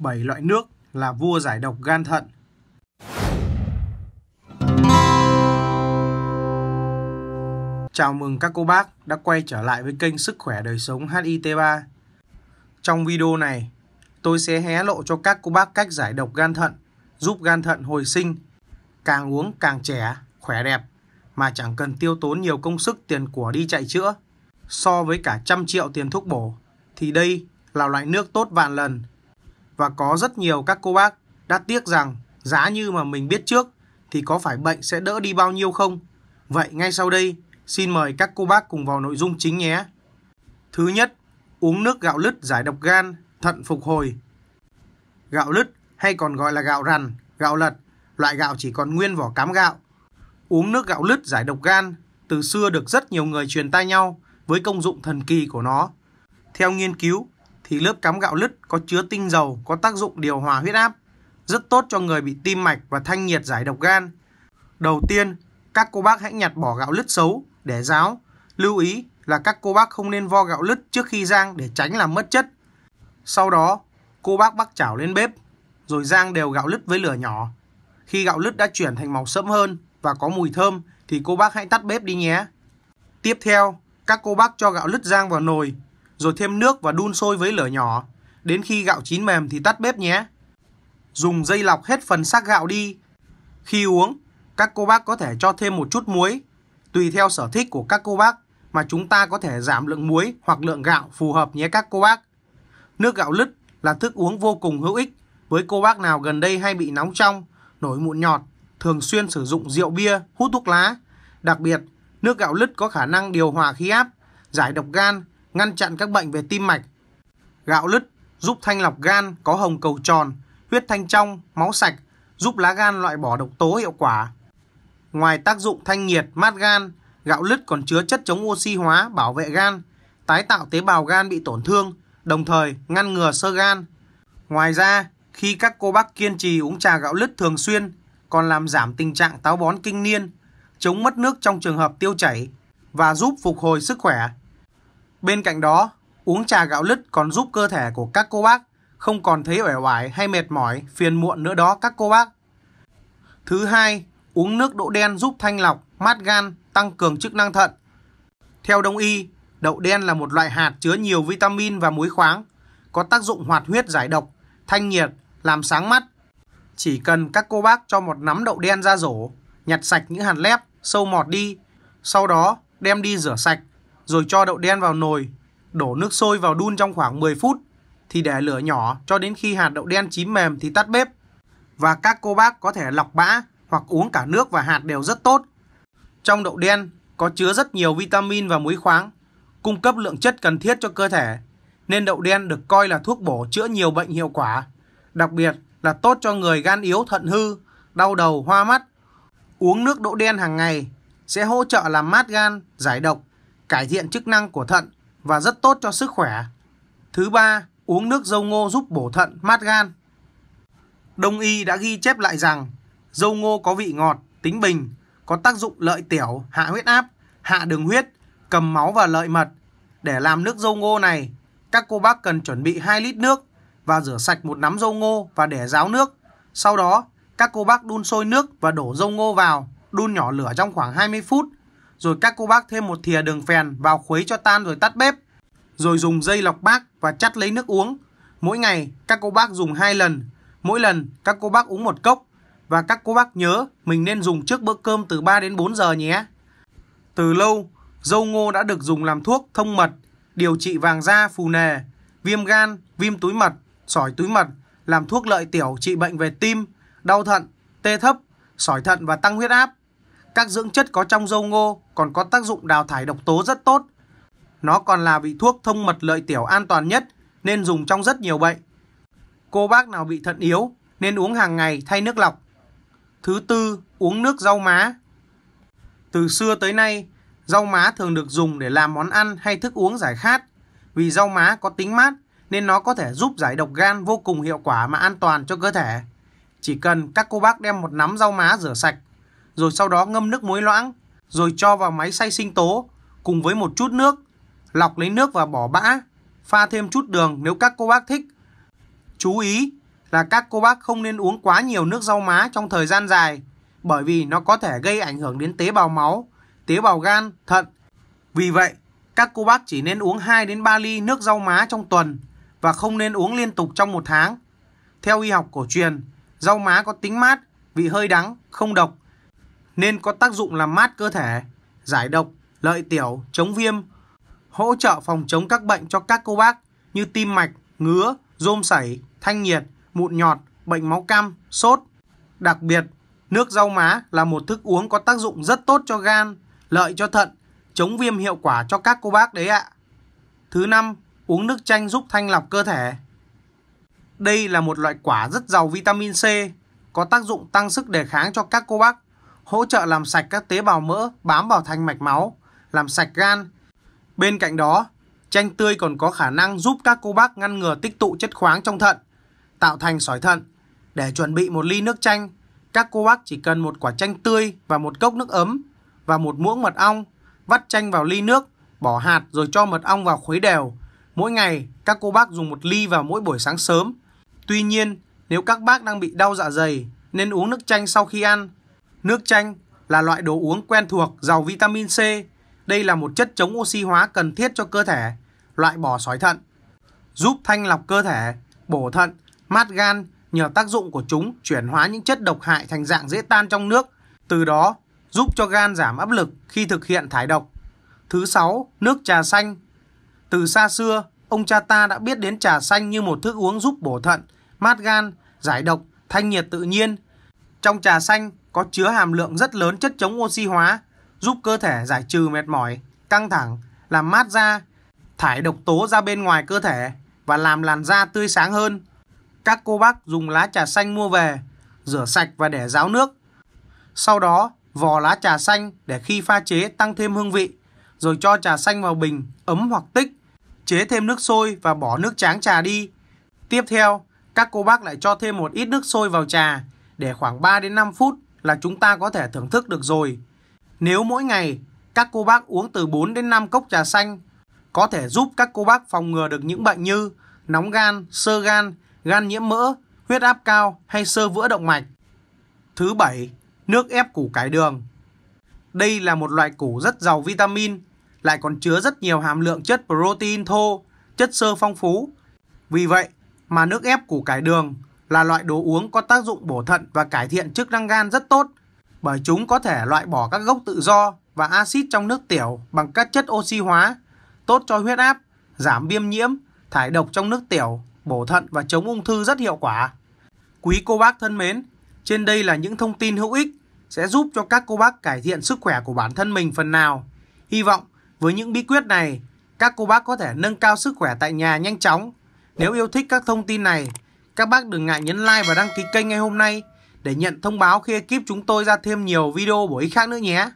7 loại nước là vua giải độc gan thận. Chào mừng các cô bác đã quay trở lại với kênh Sức khỏe đời sống HIT3. Trong video này, tôi sẽ hé lộ cho các cô bác cách giải độc gan thận, giúp gan thận hồi sinh, càng uống càng trẻ, khỏe đẹp mà chẳng cần tiêu tốn nhiều công sức tiền của đi chạy chữa. So với cả trăm triệu tiền thuốc bổ thì đây là loại nước tốt vạn lần và có rất nhiều các cô bác đã tiếc rằng giá như mà mình biết trước thì có phải bệnh sẽ đỡ đi bao nhiêu không? Vậy ngay sau đây, xin mời các cô bác cùng vào nội dung chính nhé. Thứ nhất, uống nước gạo lứt giải độc gan, thận phục hồi. Gạo lứt hay còn gọi là gạo rằn, gạo lật, loại gạo chỉ còn nguyên vỏ cám gạo. Uống nước gạo lứt giải độc gan từ xưa được rất nhiều người truyền tai nhau với công dụng thần kỳ của nó. Theo nghiên cứu, thì lớp cám gạo lứt có chứa tinh dầu có tác dụng điều hòa huyết áp, rất tốt cho người bị tim mạch và thanh nhiệt giải độc gan. Đầu tiên, các cô bác hãy nhặt bỏ gạo lứt xấu để ráo. Lưu ý là các cô bác không nên vo gạo lứt trước khi rang để tránh làm mất chất. Sau đó, cô bác bắc chảo lên bếp, rồi rang đều gạo lứt với lửa nhỏ. Khi gạo lứt đã chuyển thành màu sẫm hơn và có mùi thơm thì cô bác hãy tắt bếp đi nhé. Tiếp theo, các cô bác cho gạo lứt rang vào nồi rồi thêm nước và đun sôi với lửa nhỏ. Đến khi gạo chín mềm thì tắt bếp nhé. Dùng dây lọc hết phần xác gạo đi. Khi uống, các cô bác có thể cho thêm một chút muối. Tùy theo sở thích của các cô bác mà chúng ta có thể giảm lượng muối hoặc lượng gạo phù hợp nhé các cô bác. Nước gạo lứt là thức uống vô cùng hữu ích với cô bác nào gần đây hay bị nóng trong, nổi mụn nhọt, thường xuyên sử dụng rượu bia, hút thuốc lá. Đặc biệt, nước gạo lứt có khả năng điều hòa khí áp, giải độc gan, ngăn chặn các bệnh về tim mạch. Gạo lứt giúp thanh lọc gan có hồng cầu tròn, huyết thanh trong, máu sạch, giúp lá gan loại bỏ độc tố hiệu quả. Ngoài tác dụng thanh nhiệt, mát gan, gạo lứt còn chứa chất chống oxy hóa bảo vệ gan, tái tạo tế bào gan bị tổn thương, đồng thời ngăn ngừa sơ gan. Ngoài ra, khi các cô bác kiên trì uống trà gạo lứt thường xuyên, còn làm giảm tình trạng táo bón kinh niên, chống mất nước trong trường hợp tiêu chảy và giúp phục hồi sức khỏe. Bên cạnh đó, uống trà gạo lứt còn giúp cơ thể của các cô bác không còn thấy uể oải hay mệt mỏi, phiền muộn nữa đó các cô bác. Thứ hai, uống nước đậu đen giúp thanh lọc, mát gan, tăng cường chức năng thận. Theo đông y, đậu đen là một loại hạt chứa nhiều vitamin và muối khoáng, có tác dụng hoạt huyết giải độc, thanh nhiệt, làm sáng mắt. Chỉ cần các cô bác cho một nắm đậu đen ra rổ, nhặt sạch những hạt lép, sâu mọt đi, sau đó đem đi rửa sạch rồi cho đậu đen vào nồi, đổ nước sôi vào đun trong khoảng 10 phút, thì để lửa nhỏ cho đến khi hạt đậu đen chín mềm thì tắt bếp. Và các cô bác có thể lọc bã hoặc uống cả nước và hạt đều rất tốt. Trong đậu đen có chứa rất nhiều vitamin và muối khoáng, cung cấp lượng chất cần thiết cho cơ thể, nên đậu đen được coi là thuốc bổ chữa nhiều bệnh hiệu quả, đặc biệt là tốt cho người gan yếu thận hư, đau đầu, hoa mắt. Uống nước đậu đen hàng ngày sẽ hỗ trợ làm mát gan, giải độc cải thiện chức năng của thận và rất tốt cho sức khỏe. Thứ ba, uống nước dâu ngô giúp bổ thận, mát gan. Đông y đã ghi chép lại rằng dâu ngô có vị ngọt, tính bình, có tác dụng lợi tiểu, hạ huyết áp, hạ đường huyết, cầm máu và lợi mật. Để làm nước dâu ngô này, các cô bác cần chuẩn bị 2 lít nước và rửa sạch một nắm dâu ngô và để ráo nước. Sau đó, các cô bác đun sôi nước và đổ dâu ngô vào, đun nhỏ lửa trong khoảng 20 phút rồi các cô bác thêm một thìa đường phèn vào khuấy cho tan rồi tắt bếp, rồi dùng dây lọc bác và chắt lấy nước uống. Mỗi ngày các cô bác dùng 2 lần, mỗi lần các cô bác uống một cốc và các cô bác nhớ mình nên dùng trước bữa cơm từ 3 đến 4 giờ nhé. Từ lâu, dâu ngô đã được dùng làm thuốc thông mật, điều trị vàng da phù nề, viêm gan, viêm túi mật, sỏi túi mật, làm thuốc lợi tiểu trị bệnh về tim, đau thận, tê thấp, sỏi thận và tăng huyết áp. Các dưỡng chất có trong dâu ngô còn có tác dụng đào thải độc tố rất tốt. Nó còn là vị thuốc thông mật lợi tiểu an toàn nhất nên dùng trong rất nhiều bệnh. Cô bác nào bị thận yếu nên uống hàng ngày thay nước lọc. Thứ tư, uống nước rau má. Từ xưa tới nay, rau má thường được dùng để làm món ăn hay thức uống giải khát. Vì rau má có tính mát nên nó có thể giúp giải độc gan vô cùng hiệu quả mà an toàn cho cơ thể. Chỉ cần các cô bác đem một nắm rau má rửa sạch rồi sau đó ngâm nước muối loãng, rồi cho vào máy xay sinh tố cùng với một chút nước, lọc lấy nước và bỏ bã, pha thêm chút đường nếu các cô bác thích. Chú ý là các cô bác không nên uống quá nhiều nước rau má trong thời gian dài bởi vì nó có thể gây ảnh hưởng đến tế bào máu, tế bào gan, thận. Vì vậy, các cô bác chỉ nên uống 2 đến 3 ly nước rau má trong tuần và không nên uống liên tục trong một tháng. Theo y học cổ truyền, rau má có tính mát, vị hơi đắng, không độc nên có tác dụng làm mát cơ thể, giải độc, lợi tiểu, chống viêm, hỗ trợ phòng chống các bệnh cho các cô bác như tim mạch, ngứa, rôm sẩy, thanh nhiệt, mụn nhọt, bệnh máu cam, sốt. Đặc biệt, nước rau má là một thức uống có tác dụng rất tốt cho gan, lợi cho thận, chống viêm hiệu quả cho các cô bác đấy ạ. Thứ năm, uống nước chanh giúp thanh lọc cơ thể. Đây là một loại quả rất giàu vitamin C, có tác dụng tăng sức đề kháng cho các cô bác hỗ trợ làm sạch các tế bào mỡ bám vào thành mạch máu, làm sạch gan. Bên cạnh đó, chanh tươi còn có khả năng giúp các cô bác ngăn ngừa tích tụ chất khoáng trong thận, tạo thành sỏi thận. Để chuẩn bị một ly nước chanh, các cô bác chỉ cần một quả chanh tươi và một cốc nước ấm và một muỗng mật ong, vắt chanh vào ly nước, bỏ hạt rồi cho mật ong vào khuấy đều. Mỗi ngày, các cô bác dùng một ly vào mỗi buổi sáng sớm. Tuy nhiên, nếu các bác đang bị đau dạ dày nên uống nước chanh sau khi ăn Nước chanh là loại đồ uống quen thuộc giàu vitamin C. Đây là một chất chống oxy hóa cần thiết cho cơ thể, loại bỏ sói thận, giúp thanh lọc cơ thể, bổ thận, mát gan nhờ tác dụng của chúng chuyển hóa những chất độc hại thành dạng dễ tan trong nước, từ đó giúp cho gan giảm áp lực khi thực hiện thải độc. Thứ sáu, nước trà xanh. Từ xa xưa, ông cha ta đã biết đến trà xanh như một thức uống giúp bổ thận, mát gan, giải độc, thanh nhiệt tự nhiên, trong trà xanh có chứa hàm lượng rất lớn chất chống oxy hóa, giúp cơ thể giải trừ mệt mỏi, căng thẳng, làm mát da, thải độc tố ra bên ngoài cơ thể và làm làn da tươi sáng hơn. Các cô bác dùng lá trà xanh mua về, rửa sạch và để ráo nước. Sau đó, vò lá trà xanh để khi pha chế tăng thêm hương vị, rồi cho trà xanh vào bình, ấm hoặc tích, chế thêm nước sôi và bỏ nước tráng trà đi. Tiếp theo, các cô bác lại cho thêm một ít nước sôi vào trà để khoảng 3 đến 5 phút là chúng ta có thể thưởng thức được rồi. Nếu mỗi ngày các cô bác uống từ 4 đến 5 cốc trà xanh có thể giúp các cô bác phòng ngừa được những bệnh như nóng gan, sơ gan, gan nhiễm mỡ, huyết áp cao hay sơ vữa động mạch. Thứ bảy, nước ép củ cải đường. Đây là một loại củ rất giàu vitamin, lại còn chứa rất nhiều hàm lượng chất protein thô, chất xơ phong phú. Vì vậy mà nước ép củ cải đường là loại đồ uống có tác dụng bổ thận và cải thiện chức năng gan rất tốt bởi chúng có thể loại bỏ các gốc tự do và axit trong nước tiểu bằng các chất oxy hóa, tốt cho huyết áp, giảm viêm nhiễm, thải độc trong nước tiểu, bổ thận và chống ung thư rất hiệu quả. Quý cô bác thân mến, trên đây là những thông tin hữu ích sẽ giúp cho các cô bác cải thiện sức khỏe của bản thân mình phần nào. Hy vọng với những bí quyết này, các cô bác có thể nâng cao sức khỏe tại nhà nhanh chóng. Nếu yêu thích các thông tin này, các bác đừng ngại nhấn like và đăng ký kênh ngay hôm nay để nhận thông báo khi ekip chúng tôi ra thêm nhiều video bổ ích khác nữa nhé.